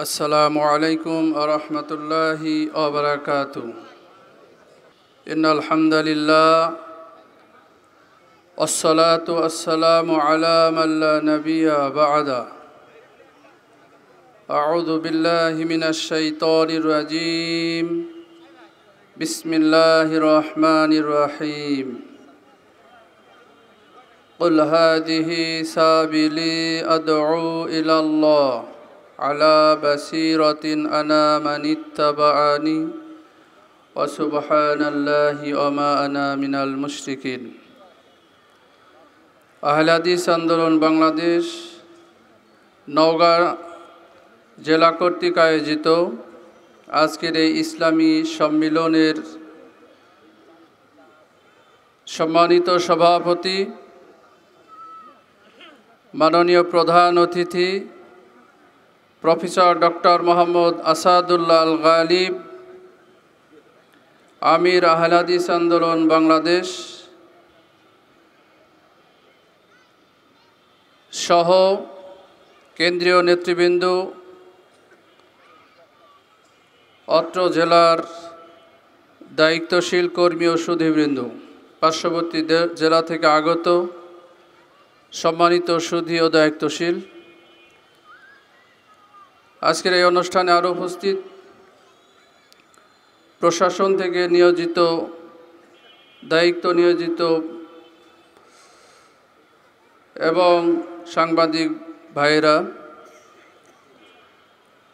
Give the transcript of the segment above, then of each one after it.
السلام عليكم ورحمة الله وبركاته إن الحمد لله والصلاة والسلام على من لا نبي بعد أعوذ بالله من الشيطان الرجيم بسم الله الرحمن الرحيم قل هذه سابلي أدعو إلى الله আহলাদিস আন্দোলন বাংলাদেশ নওগাঁ জেলা কর্তৃক আয়োজিত আজকের এই ইসলামী সম্মিলনের সম্মানিত সভাপতি মাননীয় প্রধান অতিথি প্রফেসর ডক্টর মোহাম্মদ আসাদুল্লাহ আল গালিব আমির আহলাদিস আন্দোলন বাংলাদেশ সহ কেন্দ্রীয় নেতৃবৃন্দ অত্র জেলার দায়িত্বশীল কর্মী ও সুধীবৃন্দ পার্শ্ববর্তী জেলা থেকে আগত সম্মানিত সুধী ও দায়িত্বশীল আজকের এই অনুষ্ঠানে আরও উপস্থিত প্রশাসন থেকে নিয়োজিত দায়িত্ব নিয়োজিত এবং সাংবাদিক ভাইয়েরা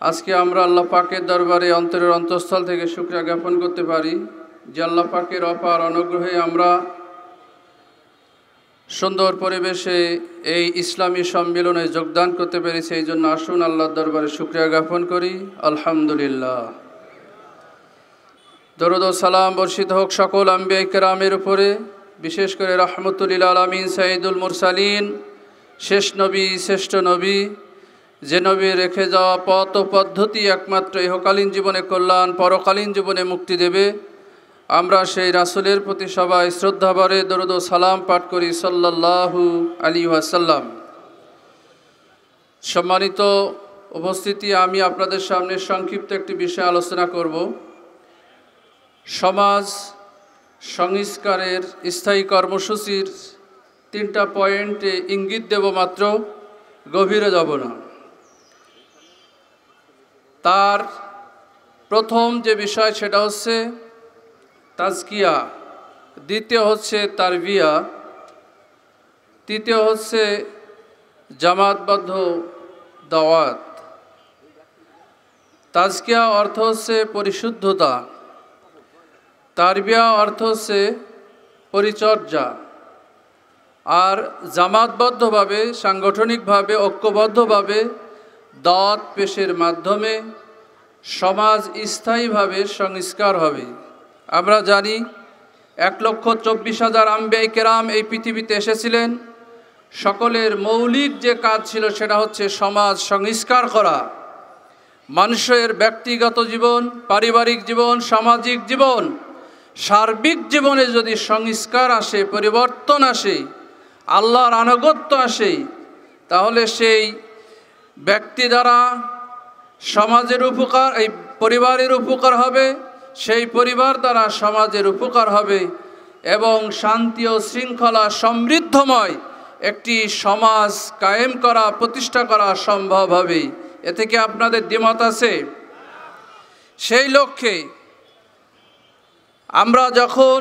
আজকে আমরা আল্লাহ পাকের দরবারে অন্তরের অন্তঃস্থল থেকে শুক্রিয়া জ্ঞাপন করতে পারি যে আল্লাহ পাকের অপার অনুগ্রহে আমরা সুন্দর পরিবেশে এই ইসলামী সম্মেলনে যোগদান করতে পেরেছি এই জন্য আসুন আল্লাহ দরবারে শুক্রিয়া জ্ঞাপন করি আলহামদুলিল্লাহ দরুদ সালাম বর্ষিত হোক সকল আম্বিয়া কেরামের উপরে বিশেষ করে রহমতুলিল আলমিন সাইদুল মুরসালিন শেষ নবী শ্রেষ্ঠ নবী যে নবী রেখে যাওয়া পথ পদ্ধতি একমাত্র ইহকালীন জীবনে কল্যাণ পরকালীন জীবনে মুক্তি দেবে আমরা সেই রাসুলের প্রতি সবাই শ্রদ্ধাভরে দরদ সালাম পাঠ করি সাল্লাহু আলী ওয়াসাল্লাম সম্মানিত উপস্থিতি আমি আপনাদের সামনে সংক্ষিপ্ত একটি বিষয় আলোচনা করব সমাজ সংস্কারের স্থায়ী কর্মসূচির তিনটা পয়েন্টে ইঙ্গিত দেব মাত্র গভীরে যাব না তার প্রথম যে বিষয় সেটা হচ্ছে তাজকিয়া দ্বিতীয় হচ্ছে তারবিয়া তৃতীয় হচ্ছে জামাতবদ্ধ দাওয়াত তাজকিয়া অর্থ হচ্ছে পরিশুদ্ধতা তারবিয়া অর্থ হচ্ছে পরিচর্যা আর জামাতবদ্ধভাবে সাংগঠনিকভাবে ঐক্যবদ্ধভাবে দাওয়াত পেশের মাধ্যমে সমাজ স্থায়ীভাবে সংস্কার হবে আমরা জানি এক লক্ষ চব্বিশ হাজার আম্বে কেরাম এই পৃথিবীতে এসেছিলেন সকলের মৌলিক যে কাজ ছিল সেটা হচ্ছে সমাজ সংস্কার করা মানুষের ব্যক্তিগত জীবন পারিবারিক জীবন সামাজিক জীবন সার্বিক জীবনে যদি সংস্কার আসে পরিবর্তন আসে আল্লাহর আনুগত্য আসে তাহলে সেই ব্যক্তি দ্বারা সমাজের উপকার এই পরিবারের উপকার হবে সেই পরিবার দ্বারা সমাজের উপকার হবে এবং শান্তি ও শৃঙ্খলা সমৃদ্ধময় একটি সমাজ কায়েম করা প্রতিষ্ঠা করা সম্ভব হবে এ থেকে আপনাদের দ্বিমত আছে সেই লক্ষ্যে আমরা যখন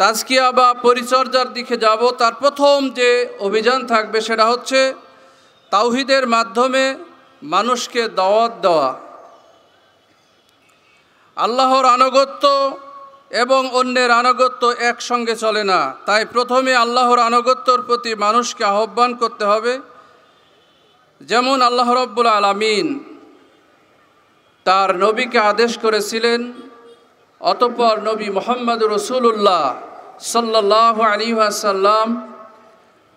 তাজকিয়া বা পরিচর্যার দিকে যাব তার প্রথম যে অভিযান থাকবে সেটা হচ্ছে তাওহিদের মাধ্যমে মানুষকে দাওয়াত দেওয়া আল্লাহর আনুগত্য এবং অন্যের আনুগত্য একসঙ্গে চলে না তাই প্রথমে আল্লাহর আনুগত্যর প্রতি মানুষকে আহ্বান করতে হবে যেমন আল্লাহ রব্বুল আলমিন তার নবীকে আদেশ করেছিলেন অতপর নবী মোহাম্মদ রসুল্লাহ সাল্লাহ আলী আসাল্লাম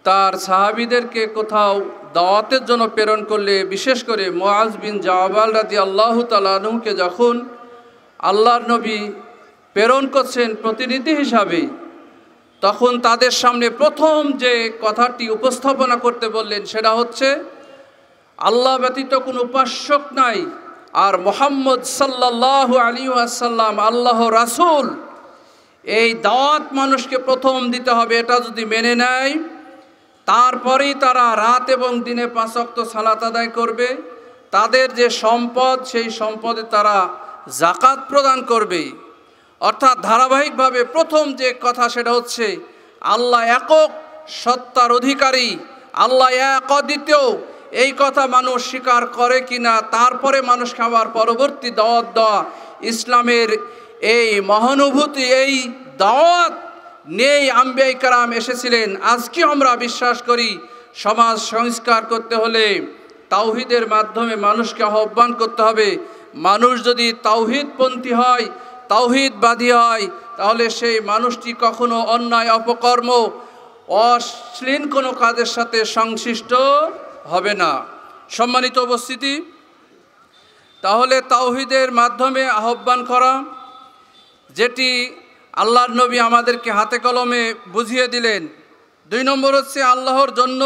তার সাহাবিদেরকে কোথাও দাওয়াতের জন্য প্রেরণ করলে বিশেষ করে মোয়াজ বিন জাওয়াল রাজি আল্লাহ তালুকে যখন আল্লাহর নবী প্রেরণ করছেন প্রতিনিধি হিসাবে তখন তাদের সামনে প্রথম যে কথাটি উপস্থাপনা করতে বললেন সেটা হচ্ছে আল্লাহ ব্যতীত কোনো উপাস্যক নাই আর মোহাম্মদ সাল্লাহ আলী আসাল্লাম আল্লাহ রাসুল এই দাওয়াত মানুষকে প্রথম দিতে হবে এটা যদি মেনে নেয় তারপরেই তারা রাত এবং দিনে পাঁচক্ত সালাত আদায় করবে তাদের যে সম্পদ সেই সম্পদে তারা জাকাত প্রদান করবে অর্থাৎ ধারাবাহিকভাবে প্রথম যে কথা সেটা হচ্ছে আল্লাহ একক সত্তার অধিকারী আল্লাহ এক অদ্বিতীয় এই কথা মানুষ স্বীকার করে কি না তারপরে মানুষ খাবার পরবর্তী দাওয়াত দেওয়া ইসলামের এই মহানুভূতি এই দাওয়াত নেই আম্বিয়াই কারাম এসেছিলেন আজকে আমরা বিশ্বাস করি সমাজ সংস্কার করতে হলে তাওহিদের মাধ্যমে মানুষকে আহ্বান করতে হবে মানুষ যদি তাওহিদপন্থী হয় তাওহিদবাদী হয় তাহলে সেই মানুষটি কখনো অন্যায় অপকর্ম অশ্লীল কোনো কাজের সাথে সংশ্লিষ্ট হবে না সম্মানিত উপস্থিতি তাহলে তাওহিদের মাধ্যমে আহ্বান করা যেটি আল্লাহর নবী আমাদেরকে হাতে কলমে বুঝিয়ে দিলেন দুই নম্বর হচ্ছে আল্লাহর জন্য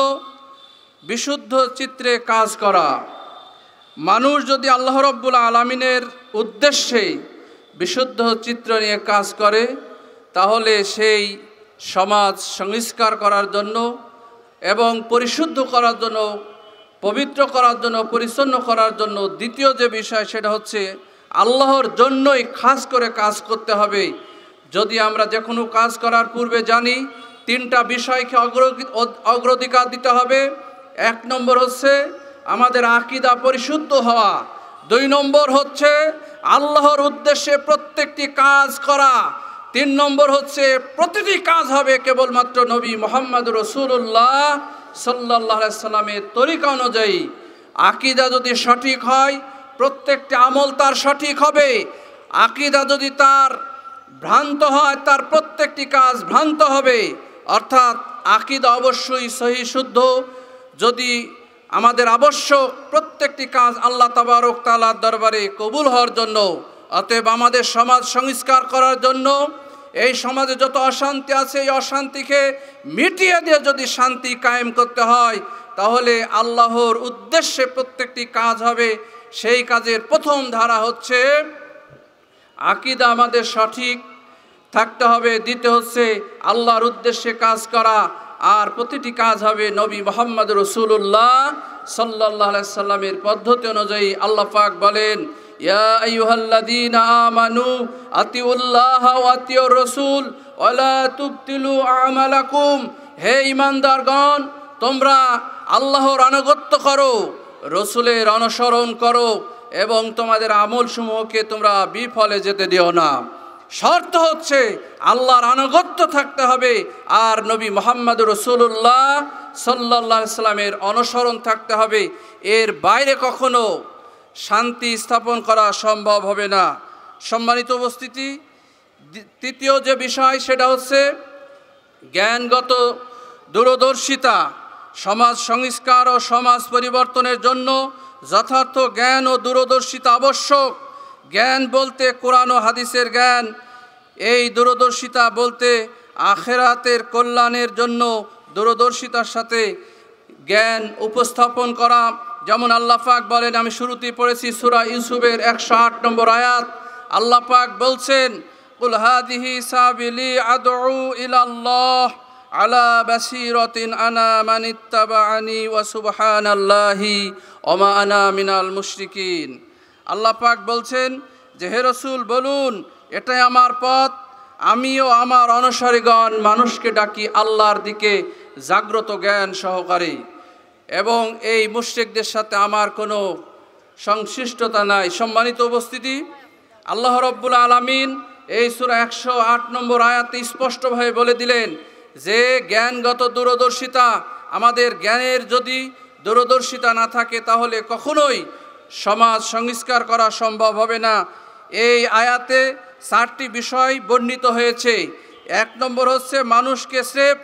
বিশুদ্ধ চিত্রে কাজ করা মানুষ যদি আল্লাহ রব্বুল আলমিনের উদ্দেশ্যে বিশুদ্ধ চিত্র নিয়ে কাজ করে তাহলে সেই সমাজ সংস্কার করার জন্য এবং পরিশুদ্ধ করার জন্য পবিত্র করার জন্য পরিচ্ছন্ন করার জন্য দ্বিতীয় যে বিষয় সেটা হচ্ছে আল্লাহর জন্যই খাস করে কাজ করতে হবে যদি আমরা যে কোনো কাজ করার পূর্বে জানি তিনটা বিষয়কে অগ্র অগ্রাধিকার দিতে হবে এক নম্বর হচ্ছে আমাদের আকিদা পরিশুদ্ধ হওয়া দুই নম্বর হচ্ছে আল্লাহর উদ্দেশ্যে প্রত্যেকটি কাজ করা তিন নম্বর হচ্ছে প্রতিটি কাজ হবে কেবলমাত্র নবী মোহাম্মদ রসুল্লাহ সাল্লাহ সাল্লামের তরিকা অনুযায়ী আকিদা যদি সঠিক হয় প্রত্যেকটি আমল তার সঠিক হবে আকিদা যদি তার ভ্রান্ত হয় তার প্রত্যেকটি কাজ ভ্রান্ত হবে অর্থাৎ আকিদা অবশ্যই সহি শুদ্ধ যদি আমাদের অবশ্য প্রত্যেকটি কাজ আল্লাহ তাবারক তালার দরবারে কবুল হওয়ার জন্য অতএব আমাদের সমাজ সংস্কার করার জন্য এই সমাজে যত অশান্তি আছে এই অশান্তিকে মিটিয়ে দিয়ে যদি শান্তি কায়েম করতে হয় তাহলে আল্লাহর উদ্দেশ্যে প্রত্যেকটি কাজ হবে সেই কাজের প্রথম ধারা হচ্ছে আকিদা আমাদের সঠিক থাকতে হবে দ্বিতীয় হচ্ছে আল্লাহর উদ্দেশ্যে কাজ করা আর প্রতিটি কাজ হবে নবী মোহাম্মদ রসুল্লাহ সাল্লাহ সাল্লামের পদ্ধতি অনুযায়ী আল্লাহ পাক বলেন আমানু আতিউল্লাহ হে তোমরা আল্লাহর আনুগত্য করো রসুলের অনুসরণ করো এবং তোমাদের আমলসমূহকে তোমরা বিফলে যেতে দিও না শর্ত হচ্ছে আল্লাহর আনুগত্য থাকতে হবে আর নবী মোহাম্মদ রসুল্লাহ সাল্লাহ ইসলামের অনুসরণ থাকতে হবে এর বাইরে কখনো শান্তি স্থাপন করা সম্ভব হবে না সম্মানিত উপস্থিতি তৃতীয় যে বিষয় সেটা হচ্ছে জ্ঞানগত দূরদর্শিতা সমাজ সংস্কার ও সমাজ পরিবর্তনের জন্য যথার্থ জ্ঞান ও দূরদর্শিতা আবশ্যক জ্ঞান বলতে কোরআন ও হাদিসের জ্ঞান এই দূরদর্শিতা বলতে আখেরাতের কল্যাণের জন্য দূরদর্শিতার সাথে জ্ঞান উপস্থাপন করা যেমন আল্লাহ পাক বলেন আমি শুরুতেই পড়েছি সুরা ইউসুফের একশো আট নম্বর আয়াত আল্লাহ পাক বলছেন উল ইলাল্লাহ আলা আনা আনা মিনাল মুশরিকিন আল্লাহ পাক বলছেন যে হে রসুল বলুন এটাই আমার পথ আমিও আমার অনসারীগণ মানুষকে ডাকি আল্লাহর দিকে জাগ্রত জ্ঞান সহকারী এবং এই মুশ্রিকদের সাথে আমার কোনো সংশ্লিষ্টতা নাই সম্মানিত উপস্থিতি আল্লাহ রব্বুল আলমিন এই সুরা একশো আট নম্বর আয়াতে স্পষ্টভাবে বলে দিলেন যে জ্ঞানগত দূরদর্শিতা আমাদের জ্ঞানের যদি দূরদর্শিতা না থাকে তাহলে কখনোই সমাজ সংস্কার করা সম্ভব হবে না এই আয়াতে চারটি বিষয় বর্ণিত হয়েছে এক নম্বর হচ্ছে মানুষকে স্রেফ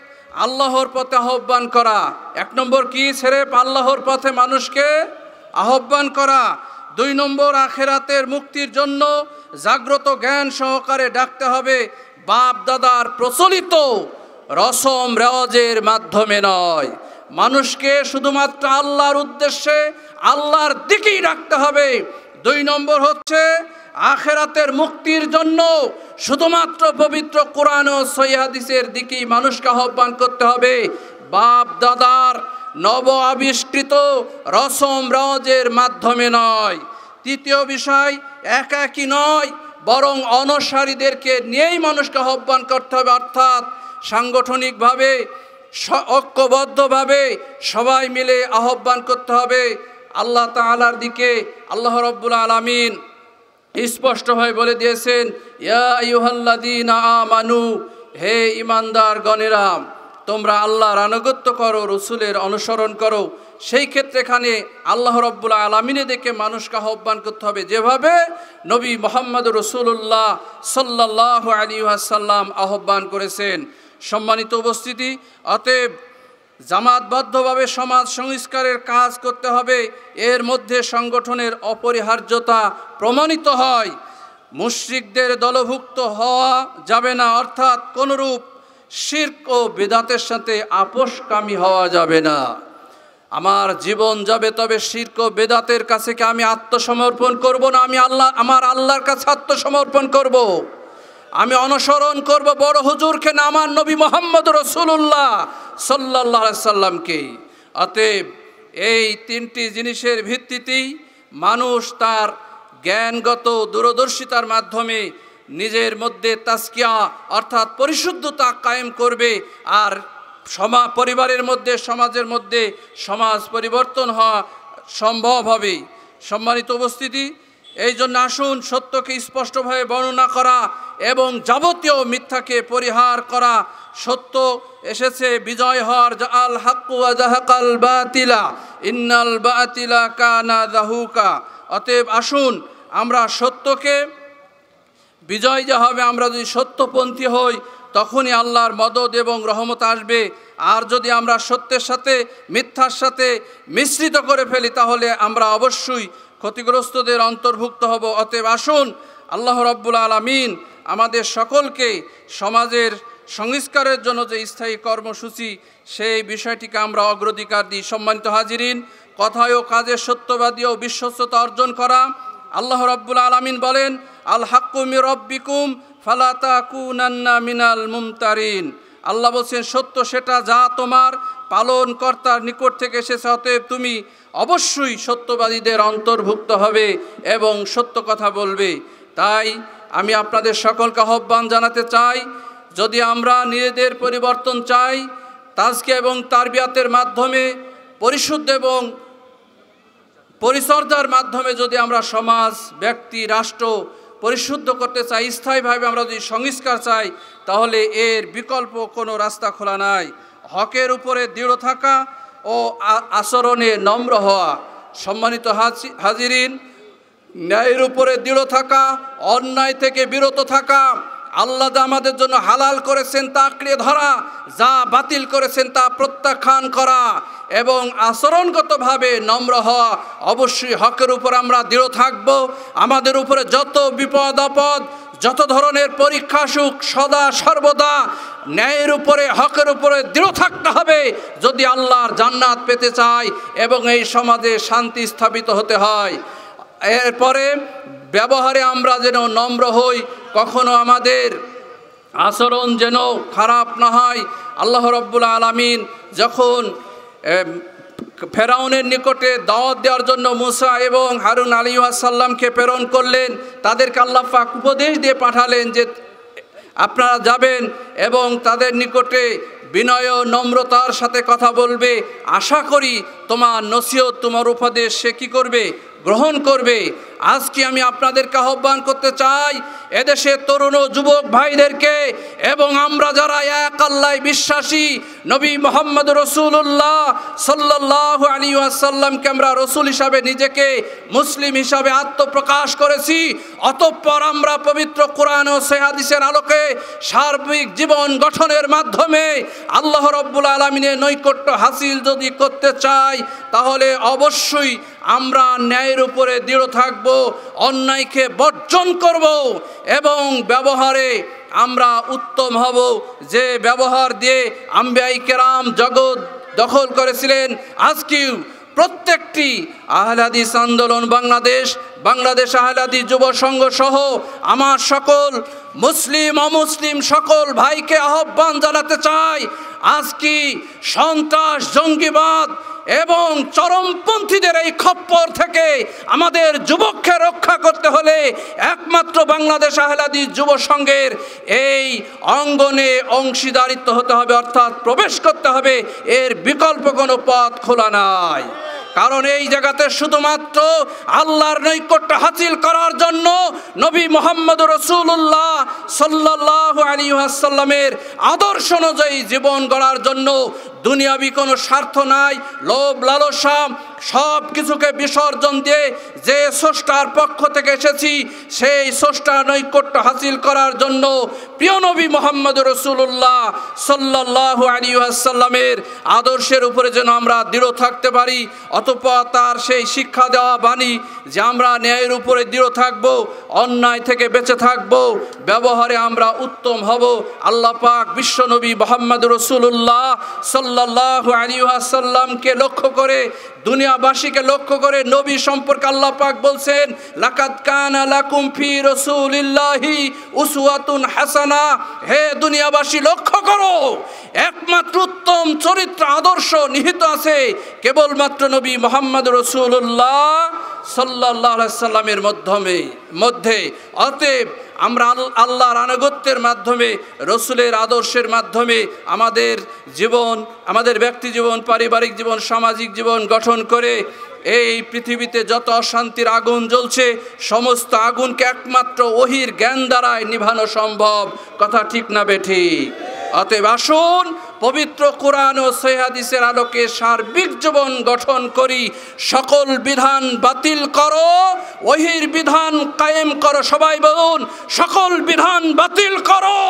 আল্লাহর পথে আহ্বান করা এক নম্বর কি স্রেফ আল্লাহর পথে মানুষকে আহ্বান করা দুই নম্বর আখেরাতের মুক্তির জন্য জাগ্রত জ্ঞান সহকারে ডাকতে হবে বাপ দাদার প্রচলিত রসম রেওয়াজের মাধ্যমে নয় মানুষকে শুধুমাত্র আল্লাহর উদ্দেশ্যে আল্লাহর দিকেই রাখতে হবে দুই নম্বর হচ্ছে আখেরাতের মুক্তির জন্য শুধুমাত্র পবিত্র কোরআন ও সৈহাদিসের দিকেই মানুষকে আহ্বান করতে হবে বাপ দাদার নব আবিষ্কৃত রসম রজের মাধ্যমে নয় তৃতীয় বিষয় একাকি নয় বরং অনসারীদেরকে নিয়েই মানুষকে আহ্বান করতে হবে অর্থাৎ সাংগঠনিকভাবে ঐক্যবদ্ধভাবে সবাই মিলে আহ্বান করতে হবে আল্লাহ তালার দিকে আল্লাহ রব্বুল আলমিন স্পষ্টভাবে বলে দিয়েছেন ইয়া হে ইমানদার গণেরাম তোমরা আল্লাহর আনুগত্য করো রসুলের অনুসরণ করো সেই ক্ষেত্রে এখানে আল্লাহ রব্বুল আলমিনে দেখে মানুষকে আহ্বান করতে হবে যেভাবে নবী মোহাম্মদ রসুল্লাহ সাল্লাহ আলী আসাল্লাম আহ্বান করেছেন সম্মানিত উপস্থিতি অতএব জামাতবদ্ধভাবে সমাজ সংস্কারের কাজ করতে হবে এর মধ্যে সংগঠনের অপরিহার্যতা প্রমাণিত হয় মুশ্রিকদের দলভুক্ত হওয়া যাবে না অর্থাৎ কোনরূপ শির্ক ও বেদাতের সাথে আপোষকামী হওয়া যাবে না আমার জীবন যাবে তবে শির্ক বেদাতের কাছে কি আমি আত্মসমর্পণ করব না আমি আল্লাহ আমার আল্লাহর কাছে আত্মসমর্পণ করব। আমি অনুসরণ করব বড় হুজুরকে না আমার নবী মোহাম্মদ রসুল্লাহ সাল্লাহ অতএব এই তিনটি জিনিসের ভিত্তিতেই মানুষ তার জ্ঞানগত দূরদর্শিতার মাধ্যমে নিজের মধ্যে তাস্কিয়া অর্থাৎ পরিশুদ্ধতা কায়েম করবে আর সমা পরিবারের মধ্যে সমাজের মধ্যে সমাজ পরিবর্তন হওয়া সম্ভব হবে সম্মানিত উপস্থিতি এই জন্য আসুন সত্যকে স্পষ্টভাবে বর্ণনা করা এবং যাবতীয় মিথ্যাকে পরিহার করা সত্য এসেছে বিজয় হর আল হাক্কুয়া জাহাকাল বাতিলা ইন্নাল বাতিলা কানা জাহুকা অতএব আসুন আমরা সত্যকে বিজয় যা হবে আমরা যদি সত্যপন্থী হই তখনই আল্লাহর মদত এবং রহমত আসবে আর যদি আমরা সত্যের সাথে মিথ্যার সাথে মিশ্রিত করে ফেলি তাহলে আমরা অবশ্যই ক্ষতিগ্রস্তদের অন্তর্ভুক্ত হব অতএব আসুন আল্লাহ রব্বুল আলমিন আমাদের সকলকে সমাজের সংস্কারের জন্য যে স্থায়ী কর্মসূচি সেই বিষয়টিকে আমরা অগ্রাধিকার দিই সম্মানিত হাজিরিন কথায় ও কাজে সত্যবাদী ও বিশ্বস্ততা অর্জন করা আল্লাহ রব্বুল আলমিন বলেন আল হাক্কুমি রব্বিকুম ফালাতা কুনান্না মিনাল মুমতারিন আল্লাহ বলছেন সত্য সেটা যা তোমার পালনকর্তার নিকট থেকে এসেছে অতএব তুমি অবশ্যই সত্যবাদীদের অন্তর্ভুক্ত হবে এবং সত্য কথা বলবে তাই আমি আপনাদের সকলকে আহ্বান জানাতে চাই যদি আমরা নিজেদের পরিবর্তন চাই তাজকে এবং বিয়াতের মাধ্যমে পরিশুদ্ধ এবং পরিচর্যার মাধ্যমে যদি আমরা সমাজ ব্যক্তি রাষ্ট্র পরিশুদ্ধ করতে চাই স্থায়ীভাবে আমরা যদি সংস্কার চাই তাহলে এর বিকল্প কোনো রাস্তা খোলা নাই হকের উপরে দৃঢ় থাকা ও আচরণে নম্র হওয়া সম্মানিত হাজিরিন ন্যায়ের উপরে দৃঢ় থাকা অন্যায় থেকে বিরত থাকা আল্লাহ আমাদের জন্য হালাল করেছেন তা আঁকড়ে ধরা যা বাতিল করেছেন তা প্রত্যাখ্যান করা এবং আচরণগতভাবে নম্র হওয়া অবশ্যই হকের উপর আমরা দৃঢ় থাকব আমাদের উপরে যত বিপদ আপদ যত ধরনের পরীক্ষা সুখ সদা সর্বদা ন্যায়ের উপরে হকের উপরে দৃঢ় থাকতে হবে যদি আল্লাহর জান্নাত পেতে চাই এবং এই সমাজে শান্তি স্থাপিত হতে হয় এরপরে ব্যবহারে আমরা যেন নম্র হই কখনো আমাদের আচরণ যেন খারাপ না হয় আল্লাহ রব্বুল আলমিন যখন ফেরাউনের নিকটে দাওয়াত দেওয়ার জন্য মুসা এবং হারুন আলী আসাল্লামকে প্রেরণ করলেন তাদেরকে আল্লাহ পাক উপদেশ দিয়ে পাঠালেন যে আপনারা যাবেন এবং তাদের নিকটে বিনয় নম্রতার সাথে কথা বলবে আশা করি তোমার নসিহত তোমার উপদেশ সে কী করবে গ্রহণ করবে আজকে আমি আপনাদেরকে আহ্বান করতে চাই এদেশে তরুণ ও যুবক ভাইদেরকে এবং আমরা যারা এক আল্লাহ বিশ্বাসী নবী মোহাম্মদ রসুল্লাহ সাল্লাহ আলী আসাল্লামকে আমরা রসুল হিসাবে নিজেকে মুসলিম হিসাবে আত্মপ্রকাশ করেছি অতঃপর আমরা পবিত্র কোরআন ও সেহাদিসের আলোকে সার্বিক জীবন গঠনের মাধ্যমে আল্লাহ রব্বুল আলমিনের নৈকট্য হাসিল যদি করতে চাই তাহলে অবশ্যই আমরা ন্যায়ের উপরে দৃঢ় থাকব অন্যায়কে বর্জন করব এবং ব্যবহারে আমরা উত্তম হব যে ব্যবহার দিয়ে আম্বাই কেরাম জগৎ দখল করেছিলেন আজকেও প্রত্যেকটি আহলাদিস আন্দোলন বাংলাদেশ বাংলাদেশ আহলাদি যুব সংঘ সহ আমার সকল মুসলিম অমুসলিম সকল ভাইকে আহ্বান জানাতে চাই আজ কি সন্ত্রাস জঙ্গিবাদ এবং চরমপন্থীদের এই খপ্পর থেকে আমাদের যুবককে রক্ষা করতে হলে একমাত্র বাংলাদেশ আহলাদি যুব সংঘের এই অঙ্গনে অংশীদারিত্ব হতে হবে অর্থাৎ প্রবেশ করতে হবে এর বিকল্প কোনো পথ খোলা নাই কারণ এই জায়গাতে শুধুমাত্র আল্লাহর নৈকট্য হাসিল করার জন্য নবী মোহাম্মদ রসুল্লাহ সাল্লাহ আলী আসাল্লামের আদর্শ অনুযায়ী জীবন গড়ার জন্য দুনিয়াবি কোনো স্বার্থ নাই লোভ লালসাম সব কিছুকে বিসর্জন দিয়ে যে স্রষ্টার পক্ষ থেকে এসেছি সেই স্রষ্টা নৈকট্য হাসিল করার জন্য প্রিয় নবী মোহাম্মদ রসুল্লাহ সাল্লাহ আলী আসাল্লামের আদর্শের উপরে যেন আমরা দৃঢ় থাকতে পারি অতপ তার সেই শিক্ষা দেওয়া বাণী যে আমরা ন্যায়ের উপরে দৃঢ় থাকব অন্যায় থেকে বেঁচে থাকব ব্যবহারে আমরা উত্তম হব আল্লাহ পাক বিশ্বনবী মোহাম্মদ রসুল্লাহ সাল্লাহ আলী আসাল্লামকে লক্ষ্য করে দুনিয়া দুনিয়াবাসীকে লক্ষ্য করে নবী সম্পর্কে আল্লাহ পাক বলছেন লাকাত কানা লাকুম ফি রাসূলিল্লাহি উসওয়াতুন হাসানা হে দুনিয়াবাসী লক্ষ্য করো একমাত্র উত্তম চরিত্র আদর্শ নিহিত আছে কেবলমাত্র নবী মোহাম্মদ রাসূলুল্লাহ সাল্লাহামের মাধ্যমে মধ্যে অতএব আমরা আল্লাহর আনুগত্যের মাধ্যমে রসুলের আদর্শের মাধ্যমে আমাদের জীবন আমাদের ব্যক্তি জীবন পারিবারিক জীবন সামাজিক জীবন গঠন করে এই পৃথিবীতে যত অশান্তির আগুন জ্বলছে সমস্ত আগুনকে একমাত্র ওহির জ্ঞান দ্বারায় নিভানো সম্ভব কথা ঠিক না বেঠি অতএব আসুন পবিত্র কোরআন ও সৈহাদিসের আলোকে সার্বিক জীবন গঠন করি সকল বিধান বাতিল করো ওহির বিধান কায়েম করো সবাই বলুন সকল বিধান বাতিল করো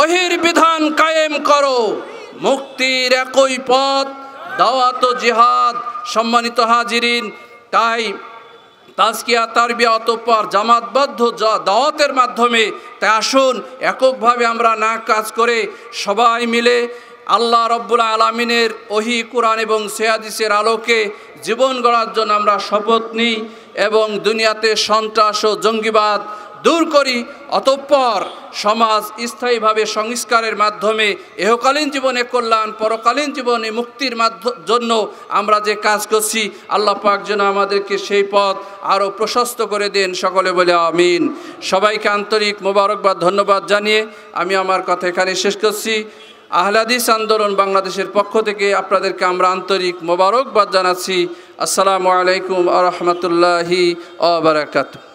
ওহির বিধান কায়েম করো মুক্তির একই পথ দাওয়াত ও জিহাদ সম্মানিত হাজিরিন তাই তাজকিয়া তারবিয়া অতঃপর জামাতবদ্ধ দাওয়াতের মাধ্যমে তাই আসুন এককভাবে আমরা না কাজ করে সবাই মিলে আল্লাহ রব্বুল আলমিনের ওহি কোরআন এবং সেয়াদিসের আলোকে জীবন গড়ার জন্য আমরা শপথ নিই এবং দুনিয়াতে সন্ত্রাস ও জঙ্গিবাদ দূর করি অতঃপর সমাজ স্থায়ীভাবে সংস্কারের মাধ্যমে এহকালীন জীবনে কল্যাণ পরকালীন জীবনে মুক্তির জন্য আমরা যে কাজ করছি আল্লাহ পাক যেন আমাদেরকে সেই পথ আরও প্রশস্ত করে দেন সকলে বলে আমিন সবাইকে আন্তরিক মোবারকবাদ ধন্যবাদ জানিয়ে আমি আমার কথা এখানে শেষ করছি আহলাদিস আন্দোলন বাংলাদেশের পক্ষ থেকে আপনাদেরকে আমরা আন্তরিক মোবারকবাদ জানাচ্ছি আসসালামু আলাইকুম আ রহমতুল্লাহি আবরাকাতু